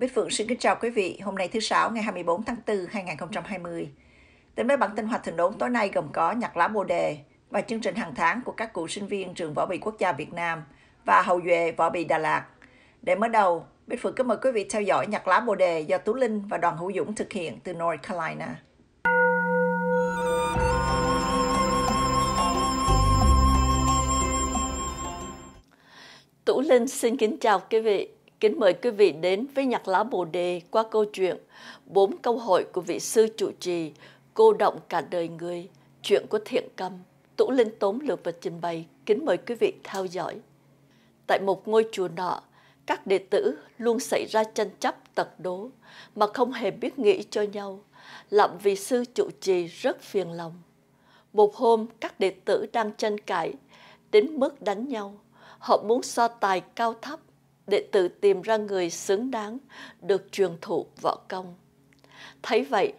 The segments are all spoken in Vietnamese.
Bích Phượng xin kính chào quý vị. Hôm nay thứ Sáu ngày 24 tháng 4 2020. Đến với bản tin hoạt thượng đốn tối nay gồm có nhạc lá bồ đề và chương trình hàng tháng của các cựu sinh viên trường võ bị quốc gia Việt Nam và hậu duệ võ bị Đà Lạt. Để mở đầu, Bích Phượng kính mời quý vị theo dõi nhạc lá bồ đề do Tú Linh và Đoàn Hữu Dũng thực hiện từ North Carolina. Tú Linh xin kính chào quý vị. Kính mời quý vị đến với nhạc lá Bồ Đề qua câu chuyện Bốn câu hỏi của vị sư trụ trì Cô động cả đời người, chuyện của thiện câm. Tũ Linh Tốn lược và trình bày, kính mời quý vị theo dõi. Tại một ngôi chùa nọ, các đệ tử luôn xảy ra tranh chấp tật đố mà không hề biết nghĩ cho nhau, làm vị sư trụ trì rất phiền lòng. Một hôm, các đệ tử đang tranh cãi, đến mức đánh nhau. Họ muốn so tài cao thấp, để tự tìm ra người xứng đáng được truyền thụ võ công. Thấy vậy,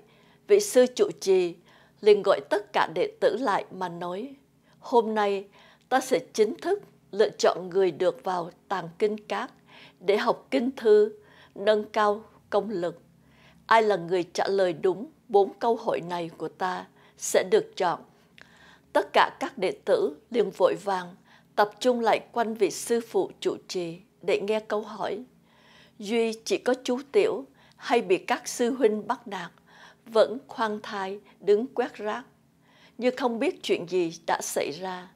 vị sư trụ trì liền gọi tất cả đệ tử lại mà nói, hôm nay ta sẽ chính thức lựa chọn người được vào tàng kinh các để học kinh thư, nâng cao công lực. Ai là người trả lời đúng bốn câu hỏi này của ta sẽ được chọn. Tất cả các đệ tử liền vội vàng tập trung lại quanh vị sư phụ trụ trì để nghe câu hỏi. Duy chỉ có chú Tiểu hay bị các sư huynh bắt nạt, vẫn khoan thai đứng quét rác. Như không biết chuyện gì đã xảy ra,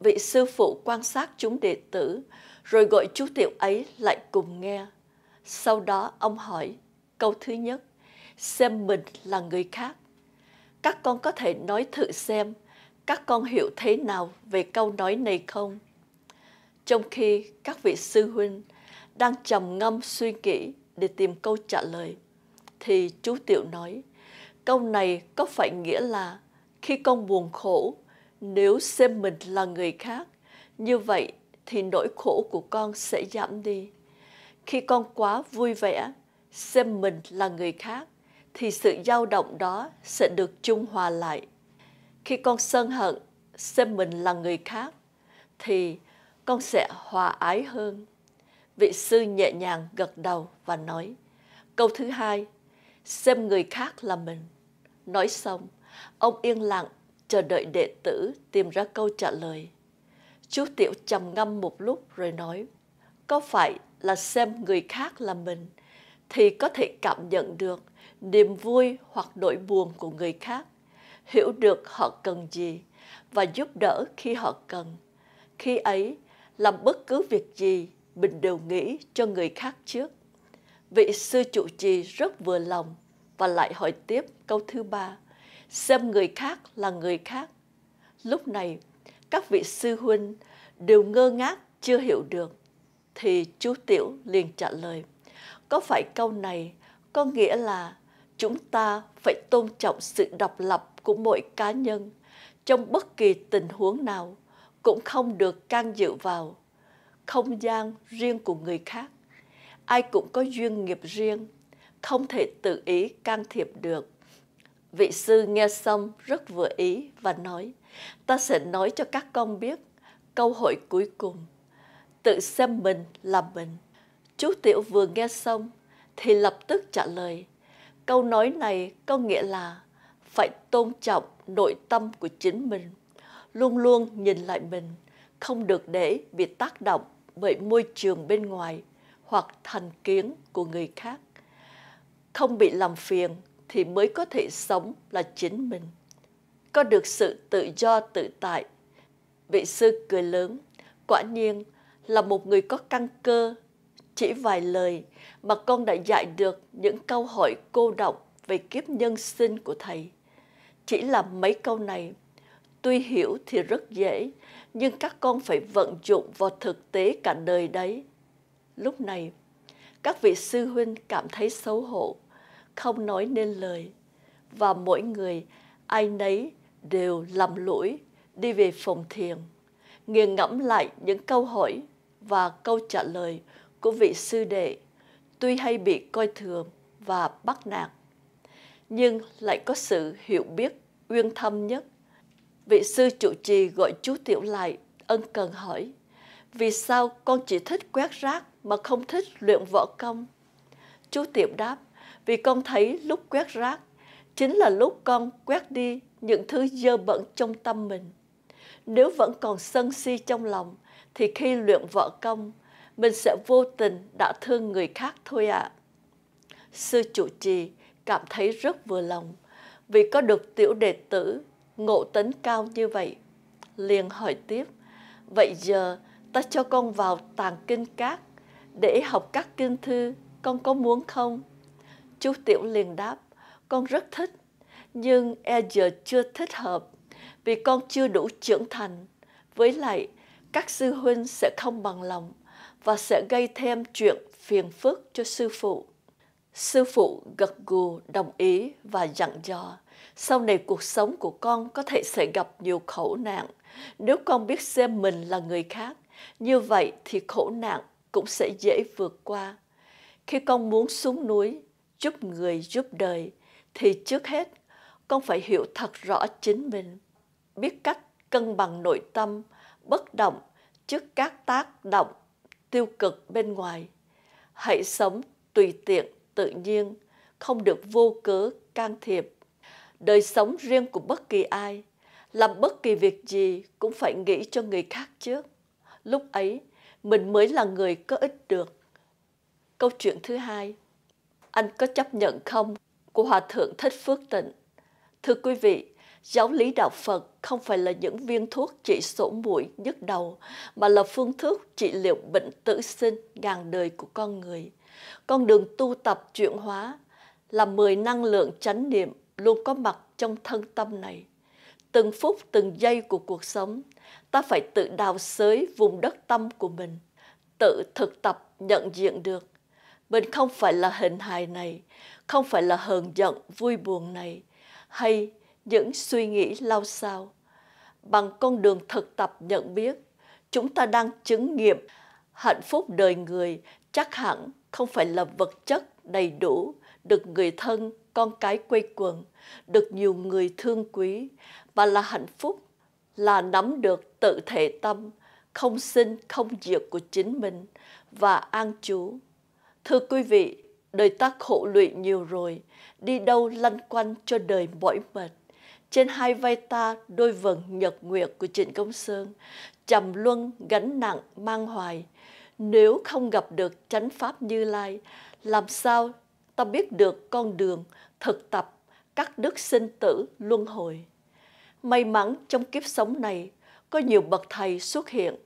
vị sư phụ quan sát chúng đệ tử, rồi gọi chú Tiểu ấy lại cùng nghe. Sau đó ông hỏi câu thứ nhất, xem mình là người khác. Các con có thể nói thử xem, các con hiểu thế nào về câu nói này không? trong khi các vị sư huynh đang trầm ngâm suy nghĩ để tìm câu trả lời thì chú tiểu nói câu này có phải nghĩa là khi con buồn khổ nếu xem mình là người khác như vậy thì nỗi khổ của con sẽ giảm đi khi con quá vui vẻ xem mình là người khác thì sự dao động đó sẽ được trung hòa lại khi con sân hận xem mình là người khác thì con sẽ hòa ái hơn. Vị sư nhẹ nhàng gật đầu và nói, câu thứ hai, xem người khác là mình. Nói xong, ông yên lặng chờ đợi đệ tử tìm ra câu trả lời. Chú Tiểu trầm ngâm một lúc rồi nói, có phải là xem người khác là mình thì có thể cảm nhận được niềm vui hoặc nỗi buồn của người khác, hiểu được họ cần gì và giúp đỡ khi họ cần. Khi ấy, làm bất cứ việc gì mình đều nghĩ cho người khác trước. Vị sư trụ trì rất vừa lòng và lại hỏi tiếp câu thứ ba, xem người khác là người khác. Lúc này, các vị sư huynh đều ngơ ngác chưa hiểu được. Thì chú Tiểu liền trả lời, có phải câu này có nghĩa là chúng ta phải tôn trọng sự độc lập của mỗi cá nhân trong bất kỳ tình huống nào – cũng không được can dự vào không gian riêng của người khác. Ai cũng có duyên nghiệp riêng, không thể tự ý can thiệp được. Vị sư nghe xong rất vừa ý và nói, ta sẽ nói cho các con biết câu hỏi cuối cùng. Tự xem mình là mình. Chú Tiểu vừa nghe xong thì lập tức trả lời. Câu nói này có nghĩa là phải tôn trọng nội tâm của chính mình luôn luôn nhìn lại mình, không được để bị tác động bởi môi trường bên ngoài hoặc thành kiến của người khác. Không bị làm phiền thì mới có thể sống là chính mình. Có được sự tự do tự tại. Vị sư cười lớn, quả nhiên là một người có căn cơ. Chỉ vài lời mà con đã dạy được những câu hỏi cô đọng về kiếp nhân sinh của thầy. Chỉ là mấy câu này tuy hiểu thì rất dễ, nhưng các con phải vận dụng vào thực tế cả đời đấy. Lúc này, các vị sư huynh cảm thấy xấu hổ, không nói nên lời, và mỗi người ai nấy đều lầm lũi đi về phòng thiền, nghiền ngẫm lại những câu hỏi và câu trả lời của vị sư đệ, tuy hay bị coi thường và bắt nạt, nhưng lại có sự hiểu biết uyên thâm nhất Vị sư trụ trì gọi chú Tiểu lại, ân cần hỏi, vì sao con chỉ thích quét rác mà không thích luyện võ công? Chú Tiểu đáp, vì con thấy lúc quét rác chính là lúc con quét đi những thứ dơ bẩn trong tâm mình. Nếu vẫn còn sân si trong lòng, thì khi luyện võ công, mình sẽ vô tình đã thương người khác thôi ạ. À. Sư chủ trì cảm thấy rất vừa lòng vì có được tiểu đệ tử ngộ tấn cao như vậy liền hỏi tiếp vậy giờ ta cho con vào tàng kinh các để học các kinh thư con có muốn không chú tiểu liền đáp con rất thích nhưng e giờ chưa thích hợp vì con chưa đủ trưởng thành với lại các sư huynh sẽ không bằng lòng và sẽ gây thêm chuyện phiền phức cho sư phụ sư phụ gật gù đồng ý và dặn dò sau này cuộc sống của con có thể sẽ gặp nhiều khổ nạn nếu con biết xem mình là người khác. Như vậy thì khổ nạn cũng sẽ dễ vượt qua. Khi con muốn xuống núi, giúp người giúp đời, thì trước hết con phải hiểu thật rõ chính mình, biết cách cân bằng nội tâm, bất động trước các tác động tiêu cực bên ngoài. Hãy sống tùy tiện, tự nhiên, không được vô cớ can thiệp đời sống riêng của bất kỳ ai, làm bất kỳ việc gì cũng phải nghĩ cho người khác trước. Lúc ấy, mình mới là người có ích được. Câu chuyện thứ hai, anh có chấp nhận không? Của Hòa Thượng Thích Phước Tịnh. Thưa quý vị, giáo lý đạo Phật không phải là những viên thuốc trị sổ mũi nhức đầu, mà là phương thức trị liệu bệnh tử sinh ngàn đời của con người. Con đường tu tập chuyển hóa là mười năng lượng chánh niệm luôn có mặt trong thân tâm này. Từng phút từng giây của cuộc sống, ta phải tự đào xới vùng đất tâm của mình, tự thực tập nhận diện được. Mình không phải là hình hài này, không phải là hờn giận vui buồn này, hay những suy nghĩ lao sao. Bằng con đường thực tập nhận biết, chúng ta đang chứng nghiệm hạnh phúc đời người chắc hẳn không phải là vật chất đầy đủ được người thân, con cái quây quần, được nhiều người thương quý và là hạnh phúc, là nắm được tự thể tâm, không sinh không diệt của chính mình và an trú. Thưa quý vị, đời ta khổ lụy nhiều rồi, đi đâu lăn quanh cho đời mỏi mệt. Trên hai vai ta đôi vầng nhật nguyệt của Trịnh Công Sơn, trầm luân gánh nặng mang hoài. Nếu không gặp được chánh pháp Như Lai, làm sao ta biết được con đường thực tập các đức sinh tử luân hồi. May mắn trong kiếp sống này có nhiều bậc thầy xuất hiện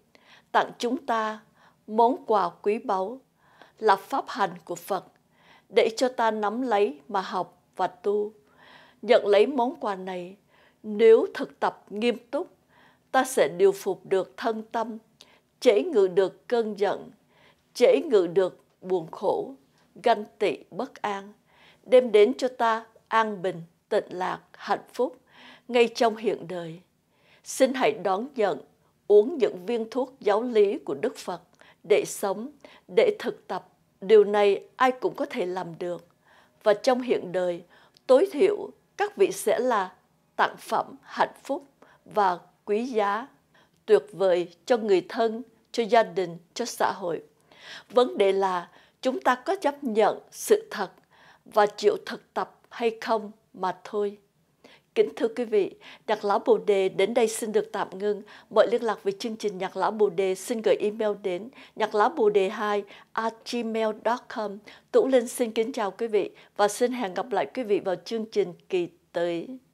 tặng chúng ta món quà quý báu là pháp hành của Phật để cho ta nắm lấy mà học và tu. Nhận lấy món quà này, nếu thực tập nghiêm túc, ta sẽ điều phục được thân tâm, chế ngự được cơn giận, chế ngự được buồn khổ ganh tị bất an, đem đến cho ta an bình, tịnh lạc, hạnh phúc ngay trong hiện đời. Xin hãy đón nhận, uống những viên thuốc giáo lý của Đức Phật để sống, để thực tập. Điều này ai cũng có thể làm được. Và trong hiện đời, tối thiểu các vị sẽ là tặng phẩm hạnh phúc và quý giá, tuyệt vời cho người thân, cho gia đình, cho xã hội. Vấn đề là chúng ta có chấp nhận sự thật và chịu thực tập hay không mà thôi. Kính thưa quý vị, Nhạc Lão Bồ Đề đến đây xin được tạm ngưng. Mọi liên lạc về chương trình Nhạc Lão Bồ Đề xin gửi email đến nhạc lão bồ đề 2 gmail.com. Tủ Linh xin kính chào quý vị và xin hẹn gặp lại quý vị vào chương trình kỳ tới.